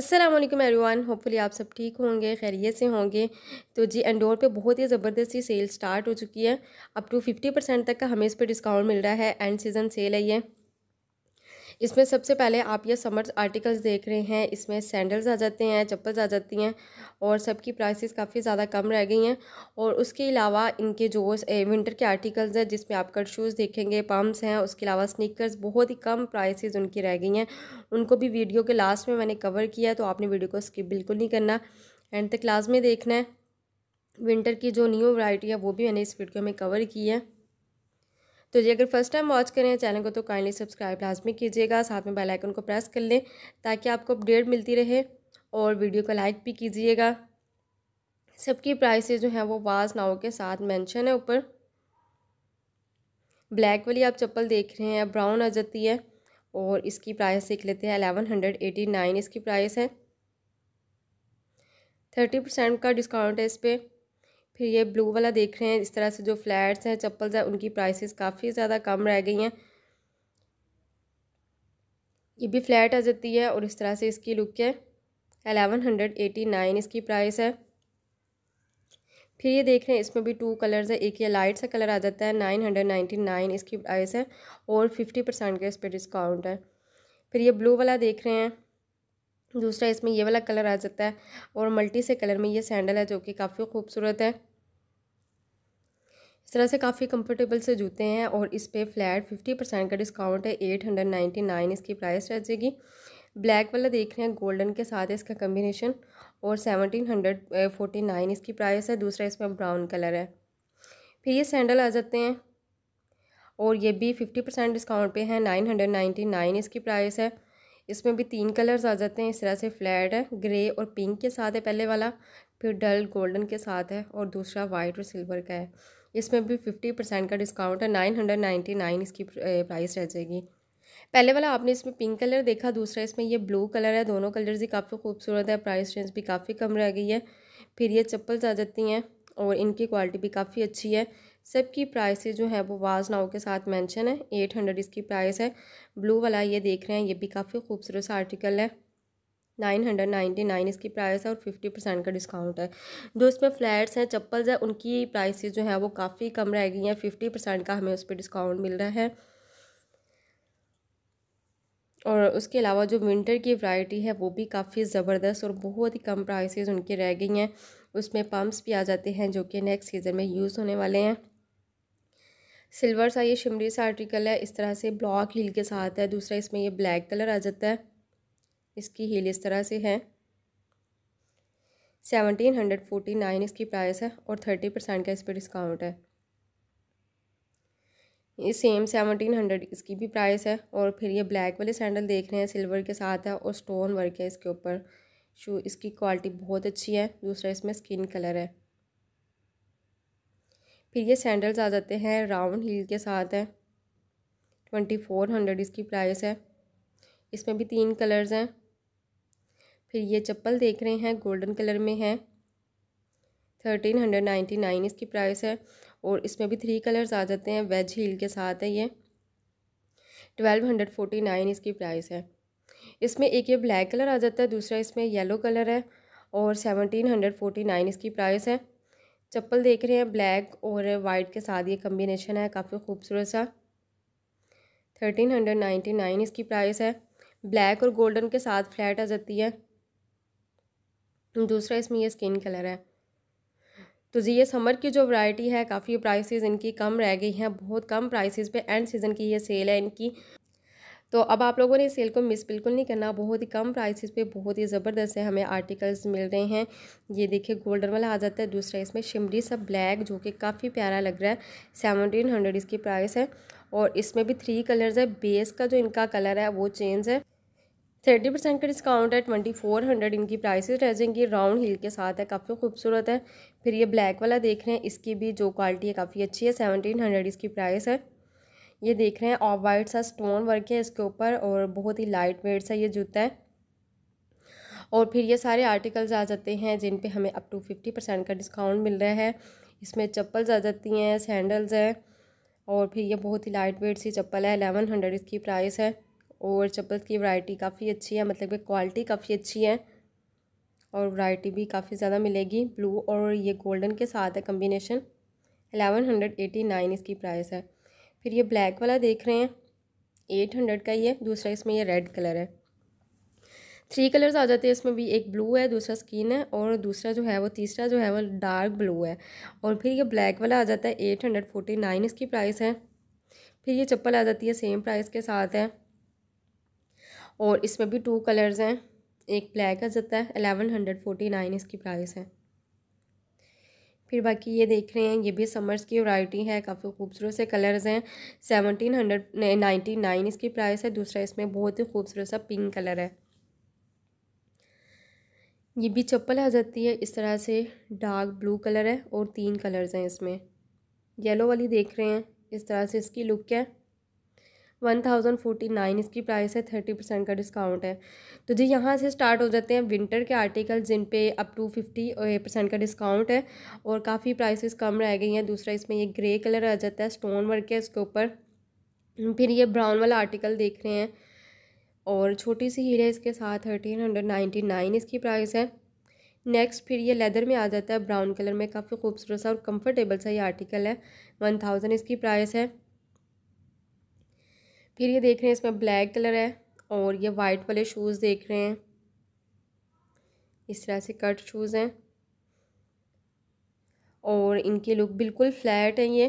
अस्सलाम वालेकुम everyone hopefully आप सब ठीक होंगे खैरियत से होंगे तो जी एंडोर पे बहुत ही ज़बरदस्त सी सेल स्टार्ट हो चुकी है अप टू फिफ्टी परसेंट तक का हमें इस पर डिस्काउंट मिल रहा है एंड सीज़न सेल है ये इसमें सबसे पहले आप ये समर्स आर्टिकल्स देख रहे हैं इसमें सैंडल्स आ जाते हैं चप्पल्स आ जाती हैं और सबकी प्राइसेस काफ़ी ज़्यादा कम रह गई हैं और उसके अलावा इनके जो विंटर के आर्टिकल्स हैं जिसमें आप कट शूज़ देखेंगे पम्प्स हैं उसके अलावा स्निकर्स बहुत ही कम प्राइसेस उनकी रह गई हैं उनको भी वीडियो के लास्ट में मैंने कवर किया तो आपने वीडियो को स्किप बिल्कुल नहीं करना एंड तक क्लास में देखना है विंटर की जो न्यू वैरायटी है वो भी मैंने इस वीडियो में कवर की है तो जी अगर फर्स्ट टाइम वॉच करें चैनल को तो काइंडली सब्सक्राइब लाजमी कीजिएगा साथ में बेल आइकन को प्रेस कर लें ताकि आपको अपडेट मिलती रहे और वीडियो को लाइक भी कीजिएगा सबकी प्राइसेस जो हैं वो वाज नाव के साथ मेंशन है ऊपर ब्लैक वाली आप चप्पल देख रहे हैं ब्राउन आ जाती है और इसकी प्राइस देख लेते हैं अलेवन हंड्रेड एटी नाइन इसकी प्राइस है थर्टी परसेंट का डिस्काउंट है इस पर फिर ये ब्लू वाला देख रहे हैं इस तरह से जो फ्लैट्स हैं चप्पल्स हैं उनकी प्राइसेस काफ़ी ज़्यादा कम रह गई हैं ये भी फ्लैट आ जाती है और इस तरह से इसकी लुक है एलेवन हंड्रेड एटी नाइन इसकी प्राइस है फिर ये देख रहे हैं इसमें भी टू कलर्स है एक ये लाइट सा कलर आ जाता है नाइन हंड्रेड नाइन्टी नाइन इसकी प्राइस है और फिफ्टी परसेंट का इस पर डिस्काउंट है फिर ये ब्लू वाला देख रहे हैं दूसरा इसमें ये वाला कलर आ जाता है और मल्टी से कलर में ये सैंडल है जो कि काफ़ी खूबसूरत है इस तरह से काफ़ी कंफर्टेबल से जूते हैं और इस पर फ्लैट फिफ्टी परसेंट का डिस्काउंट है एट हंड्रेड नाइन्टी नाइन इसकी प्राइस रह जाएगी ब्लैक वाला देख रहे हैं गोल्डन के साथ इसका कम्बिनेशन और सेवनटीन हंड्रेड फोर्टी नाइन इसकी प्राइस है दूसरा इसमें ब्राउन कलर है फिर ये सैंडल आ जाते हैं और ये भी फिफ्टी परसेंट डिस्काउंट पे है नाइन हंड्रेड नाइन्टी नाइन इसकी प्राइस है इसमें भी तीन कलर्स आ जाते हैं इस तरह से फ्लैट है ग्रे और पिंक के साथ है पहले वाला फिर डल गोल्डन के साथ है और दूसरा वाइट और सिल्वर का है इसमें भी फिफ्टी परसेंट का डिस्काउंट है नाइन हंड्रेड नाइन्टी नाइन इसकी प्राइस रह जाएगी पहले वाला आपने इसमें पिंक कलर देखा दूसरा इसमें ये ब्लू कलर है दोनों कलर्स ही काफ़ी खूबसूरत है प्राइस रेंज भी काफ़ी कम रह गई है फिर ये चप्पल्स आ जाती हैं और इनकी क्वालिटी भी काफ़ी अच्छी है सबकी प्राइस जो है वो वाज नाव के साथ मेंशन है एट हंड्रेड इसकी प्राइस है ब्लू वाला ये देख रहे हैं ये भी काफ़ी खूबसूरत सा आर्टिकल है नाइन हंड्रेड नाइन्टी नाइन इसकी प्राइस है और फिफ्टी परसेंट का डिस्काउंट है जो इसमें फ्लैट्स हैं चप्पल्स हैं उनकी प्राइस जो है वो काफ़ी कम रह गई हैं फिफ्टी परसेंट का हमें उस पर डिस्काउंट मिल रहा है और उसके अलावा जो विंटर की वैरायटी है वो भी काफ़ी ज़बरदस्त और बहुत ही कम प्राइसेस उनकी रह गई हैं उसमें पम्प्स भी आ जाते हैं जो कि नेक्स्ट सीज़न में यूज़ होने वाले हैं सिल्वर सा ये शिमरी सा आर्टिकल है इस तरह से ब्लॉक हील के साथ है दूसरा इसमें ये ब्लैक कलर आ जाता है इसकी हील इस तरह से है सेवनटीन हंड्रेड फोर्टी नाइन इसकी प्राइस है और थर्टी परसेंट का इस पर डिस्काउंट है ये सेम सेवनटीन हंड्रेड इसकी भी प्राइस है और फिर ये ब्लैक वाले सैंडल देख रहे हैं सिल्वर के साथ है और स्टोन वर्क है इसके ऊपर शू इसकी क्वालिटी बहुत अच्छी है दूसरा इसमें स्किन कलर है फिर ये सैंडल्स आ जाते हैं राउंड हील के साथ हैं ट्वेंटी फोर हंड्रेड इसकी प्राइस है इसमें भी तीन कलर्स हैं फिर ये चप्पल देख रहे हैं गोल्डन कलर में है थर्टीन हंड्रेड नाइन्टी नाइन इसकी प्राइस है और इसमें भी थ्री कलर्स आ जाते हैं वेज हील के साथ है ये ट्वेल्व हंड्रेड फोर्टी नाइन इसकी प्राइस है इसमें एक ये ब्लैक कलर आ जाता है दूसरा इसमें येलो कलर है और सेवनटीन हंड्रेड फोर्टी नाइन इसकी प्राइस है चप्पल देख रहे हैं ब्लैक और वाइट के साथ ये कम्बिनेशन है काफ़ी खूबसूरत सा थर्टीन हंड्रेड नाइन्टी नाइन इसकी प्राइस है ब्लैक और गोल्डन के साथ फ्लैट आ जाती है दूसरा इसमें ये स्किन कलर है तो जी ये समर की जो वैरायटी है काफ़ी प्राइसेस इनकी कम रह गई हैं बहुत कम प्राइसेस पे एंड सीज़न की ये सेल है इनकी तो अब आप लोगों ने इस सेल को मिस बिल्कुल नहीं करना बहुत ही कम प्राइसेस पे बहुत ही ज़बरदस्त है हमें आर्टिकल्स मिल रहे हैं ये देखिए गोल्डन वाला आ जाता है दूसरा इसमें शिमरी सब ब्लैक जो कि काफ़ी प्यारा लग रहा है सेवनटीन हंड्रेड इसकी प्राइस है और इसमें भी थ्री कलर्स है बेस का जो इनका कलर है वो चेंज है थर्टी परसेंट का डिस्काउंट है ट्वेंटी फोर हंड्रेड इनकी प्राइसेस रह जाएंगी राउंड हिल के साथ है काफ़ी खूबसूरत है फिर ये ब्लैक वाला देख रहे हैं इसकी भी जो क्वालिटी है काफ़ी अच्छी है सेवनटीन हंड्रेड इसकी प्राइस है ये देख रहे हैं ऑफ वाइट सा स्टोन वर्क है इसके ऊपर और बहुत ही लाइट वेट सा ये जूता है और फिर ये सारे आर्टिकल्स आ जाते हैं जिन पे हमें अप टू फिफ्टी परसेंट का डिस्काउंट मिल रहा है इसमें चप्पल्स आ जाती हैं सैंडल्स हैं और फिर ये बहुत ही लाइट वेट सी चप्पल है एलेवन हंड्रेड इसकी प्राइस है और चप्पल की वैरायटी काफ़ी अच्छी है मतलब कि क्वालिटी काफ़ी अच्छी है और वैरायटी भी काफ़ी ज़्यादा मिलेगी ब्लू और ये गोल्डन के साथ है combination eleven hundred eighty nine इसकी प्राइस है फिर ये ब्लैक वाला देख रहे हैं एट हंड्रेड का ही है दूसरा इसमें ये रेड कलर है थ्री कलर्स आ जाते हैं इसमें भी एक ब्लू है दूसरा स्किन है और दूसरा जो है वो तीसरा जो है वो डार्क ब्लू है और फिर ये ब्लैक वाला आ जाता है एट हंड्रेड फोर्टी नाइन इसकी प्राइस है फिर ये चप्पल आ जाती है सेम प्राइस के साथ है और इसमें भी टू कलर्स हैं एक ब्लैक आ जाता है एलेवन हंड्रेड फोर्टी नाइन इसकी प्राइस है फिर बाकी ये देख रहे हैं ये भी समर्स की वैरायटी है काफ़ी खूबसूरत से कलर्स हैं सेवनटीन हंड्रेड नाइन्टी नाइन इसकी प्राइस है दूसरा इसमें बहुत ही खूबसूरत सा पिंक कलर है ये भी चप्पल आ जाती है इस तरह से डार्क ब्लू कलर है और तीन कलर्स हैं इसमें येलो वाली देख रहे हैं इस तरह से इसकी लुक है वन थाउजेंड फोर्टी नाइन इसकी प्राइस है थर्टी परसेंट का डिस्काउंट है तो जी यहाँ से स्टार्ट हो जाते हैं विंटर के आर्टिकल जिन पे अप टू फिफ्टी परसेंट का डिस्काउंट है और काफ़ी प्राइसेस कम रह गई हैं दूसरा इसमें ये ग्रे कलर आ जाता है स्टोन वर्क है इसके ऊपर फिर ये ब्राउन वाला आर्टिकल देख रहे हैं और छोटी सी हीरे है इसके साथ थर्टीन हंड्रेड नाइन्टी नाइन इसकी प्राइस है नेक्स्ट फिर ये लेदर में आ जाता है ब्राउन कलर में काफ़ी खूबसूरत सा और कम्फर्टेबल सा ये आर्टिकल है वन थाउजेंड इसकी प्राइस है फिर ये देख रहे हैं इसमें ब्लैक कलर है और ये वाइट वाले शूज़ देख रहे हैं इस तरह से कट शूज़ हैं और इनकी लुक बिल्कुल फ्लैट है ये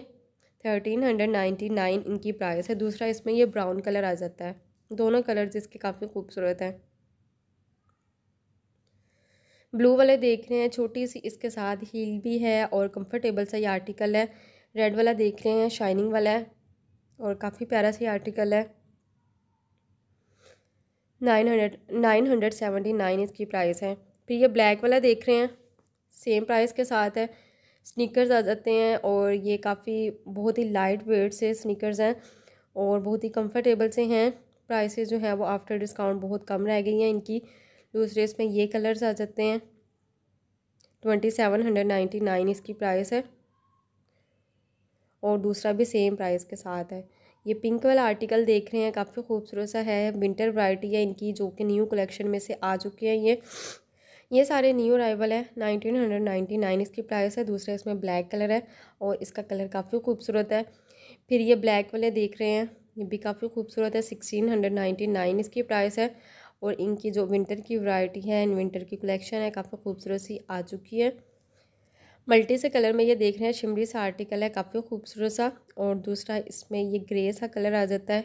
थर्टीन हंड्रेड नाइन्टी नाइन इनकी प्राइस है दूसरा इसमें ये ब्राउन कलर आ जाता है दोनों कलर्स इसके काफ़ी खूबसूरत हैं ब्लू वाले देख रहे हैं छोटी सी इसके साथ हील भी है और कंफर्टेबल सा ये आर्टिकल है रेड वाला देख रहे हैं शाइनिंग वाला है और काफ़ी प्यारा सा आर्टिकल है nine hundred nine hundred seventy nine इसकी प्राइस है फिर ये ब्लैक वाला देख रहे हैं सेम प्राइस के साथ है स्नीकर्स आ जाते हैं और ये काफ़ी बहुत ही लाइट वेट से स्नीकर्स हैं और बहुत ही कंफर्टेबल से हैं प्राइसेस जो हैं वो आफ्टर डिस्काउंट बहुत कम रह गई हैं इनकी दूसरे इसमें ये कलर्स आ जाते हैं twenty seven hundred ninety nine इसकी प्राइस है और दूसरा भी सेम प्राइस के साथ है ये पिंक वाला आर्टिकल देख रहे हैं काफ़ी खूबसूरत सा है विंटर वराइटी है इनकी जो कि न्यू कलेक्शन में से आ चुके हैं ये ये सारे न्यू अराइवल है नाइनटीन हंड्रेड नाइन्टी नाइन इसकी प्राइस है दूसरा इसमें ब्लैक कलर है और इसका कलर काफ़ी खूबसूरत है फिर ये ब्लैक वाले देख रहे हैं ये भी काफ़ी खूबसूरत है सिक्सटीन हंड्रेड नाइन्टी नाइन इसकी प्राइस है और इनकी जो विंटर की वैरायटी है एंड विंटर की कलेक्शन है काफ़ी खूबसूरत सी आ चुकी है मल्टी से कलर में ये देख रहे हैं शिमरी सा आर्टिकल है काफ़ी खूबसूरत सा और दूसरा इसमें ये ग्रे सा कलर आ जाता है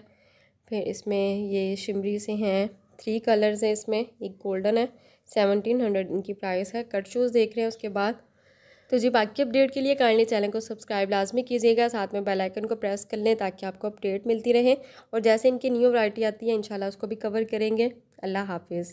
फिर इसमें ये शिमरी से हैं थ्री कलर्स हैं इसमें एक गोल्डन है सेवनटीन हंड्रेड इनकी प्राइस है कट शूज़ देख रहे हैं उसके बाद तो जी बाकी अपडेट के लिए काइंडली चैनल को सब्सक्राइब लाजमी कीजिएगा साथ में बेल आइकन को प्रेस कर लें ताकि आपको अपडेट मिलती रहे और जैसे इनकी न्यू वैरायटी आती है इंशाल्लाह उसको भी कवर करेंगे अल्लाह हाफिज़